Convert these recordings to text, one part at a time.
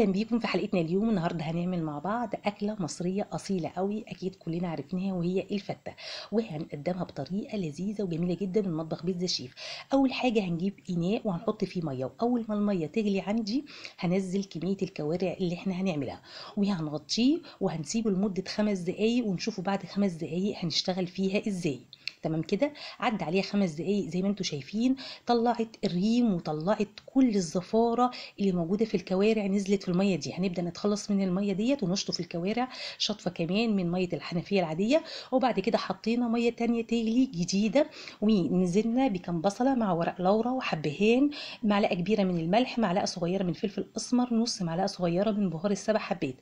اهلا بيكم في حلقتنا اليوم النهارده هنعمل مع بعض اكله مصريه اصيله قوي اكيد كلنا عرفناها وهي الفته وهنقدمها بطريقه لذيذه وجميله جدا من مطبخ بيتزا شيف اول حاجه هنجيب اناء وهنحط فيه ميه واول ما الميه تغلي عندي هنزل كميه الكوارع اللي احنا هنعملها وهنغطيه وهنسيبه لمده خمس دقايق ونشوفه بعد خمس دقايق هنشتغل فيها ازاي تمام كده عدى عليها خمس دقايق زي ما انتم شايفين طلعت الريم وطلعت كل الزفاره اللي موجوده في الكوارع نزلت في الميه دي هنبدا نتخلص من الميه ديت ونشطف الكوارع شطفه كمان من ميه الحنفيه العاديه وبعد كده حطينا ميه ثانيه تغلي جديده ونزلنا بكم بصله مع ورق لورا وحبهان معلقه كبيره من الملح معلقه صغيره من فلفل اسمر نص معلقه صغيره من بهار السبع حبات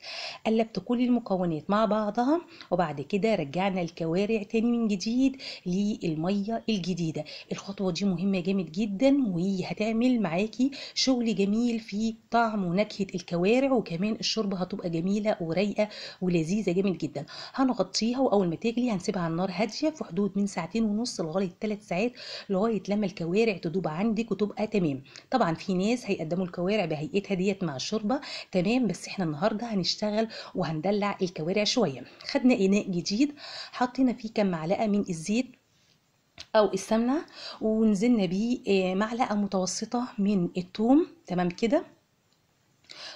قلبت كل المكونات مع بعضها وبعد كده رجعنا الكوارع تاني من جديد للميه الجديده الخطوه دي مهمه جامد جدا وهتعمل معاكي شغل جميل في طعم ونكهه الكوارع وكمان الشوربه هتبقى جميله ورايقه ولذيذه جامد جدا هنغطيها واول ما تغلي هنسيبها على النار هاديه في حدود من ساعتين ونص لغايه 3 ساعات لغايه لما الكوارع تدوب عندك وتبقى تمام طبعا في ناس هيقدموا الكوارع بهيئتها ديت مع الشوربه تمام بس احنا النهارده هنشتغل وهندلع الكوارع شويه خدنا اناء جديد حطينا فيه كام معلقه من الزيت او السمنه ونزلنا بيه آه، معلقه متوسطه من الثوم تمام كده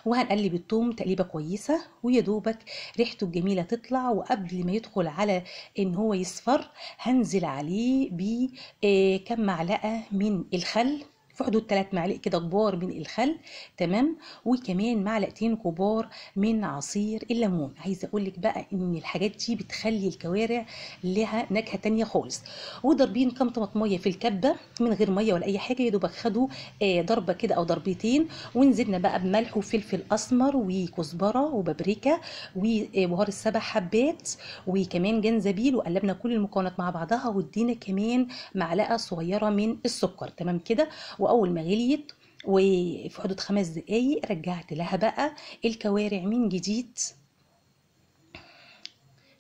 وهنقلب الثوم تقليبه كويسه ويا دوبك ريحته الجميله تطلع وقبل ما يدخل على ان هو يصفر هنزل عليه بكم آه، معلقه من الخل في حدود 3 معالق كده كبار من الخل تمام وكمان معلقتين كبار من عصير الليمون عايزه اقول لك بقى ان الحاجات دي بتخلي الكوارع لها نكهه تانية خالص وضاربين كام طماطميه في الكبه من غير ميه ولا اي حاجه يا دوب خدوا آه، ضربه كده او ضربتين ونزلنا بقى بملح وفلفل اسمر وكزبره وبابريكا وبهار آه، السبع حبات وكمان جنزبيل وقلبنا كل المكونات مع بعضها وادينا كمان معلقه صغيره من السكر تمام كده واول ما غليت وفي حدود خمس دقايق رجعت لها بقى الكوارع من جديد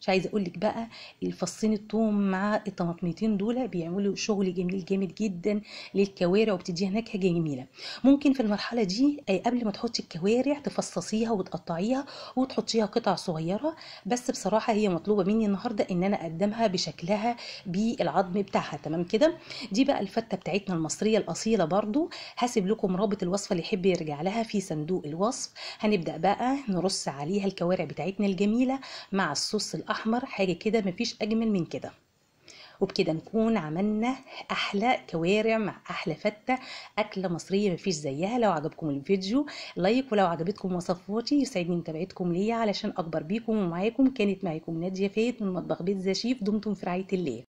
مش عايزه اقول لك بقى الفصين الثوم مع الطماطميتين دول بيعملوا شغل جميل جامد جدا للكوارع وبتديها نكهه جميله ممكن في المرحله دي آه، قبل ما تحطي الكوارع تفصصيها وتقطعيها وتحطيها قطع صغيره بس بصراحه هي مطلوبه مني النهارده ان انا اقدمها بشكلها بالعظم بتاعها تمام كده دي بقى الفته بتاعتنا المصريه الاصيله برضو هسيب لكم رابط الوصفه اللي يحب يرجع لها في صندوق الوصف هنبدا بقى نرص عليها الكوارع بتاعتنا الجميله مع الصوص الاحمر احمر حاجه كده مفيش اجمل من كده وبكده نكون عملنا احلى كوارع مع احلى فته اكله مصريه مفيش زيها لو عجبكم الفيديو لايك ولو عجبتكم وصفاتي يسعدني متابعتكم ليا علشان اكبر بيكم ومعاكم كانت معاكم ناديه فايت من مطبخ بيت شيف دمتم في رعايه الله